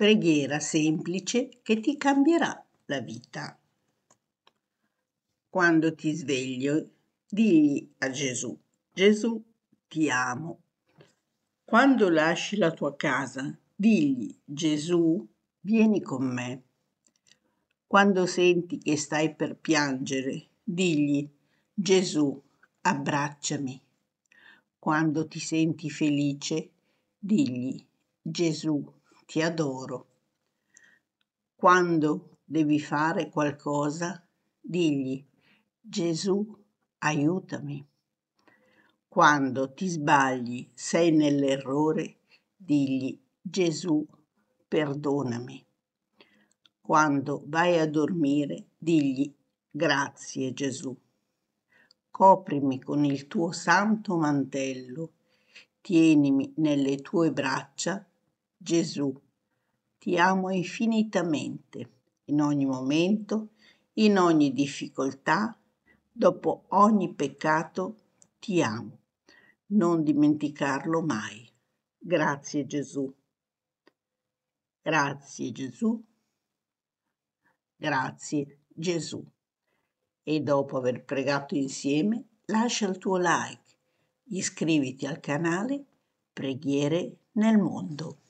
Preghiera semplice che ti cambierà la vita. Quando ti sveglio, digli a Gesù, Gesù ti amo. Quando lasci la tua casa, digli Gesù, vieni con me. Quando senti che stai per piangere, digli Gesù, abbracciami. Quando ti senti felice, digli Gesù, abbracciami ti adoro. Quando devi fare qualcosa, digli Gesù, aiutami. Quando ti sbagli, sei nell'errore, digli Gesù, perdonami. Quando vai a dormire, digli grazie Gesù. Coprimi con il tuo santo mantello, tienimi nelle tue braccia Gesù, ti amo infinitamente, in ogni momento, in ogni difficoltà, dopo ogni peccato, ti amo. Non dimenticarlo mai. Grazie Gesù. Grazie Gesù. Grazie Gesù. E dopo aver pregato insieme, lascia il tuo like, iscriviti al canale Preghiere nel Mondo.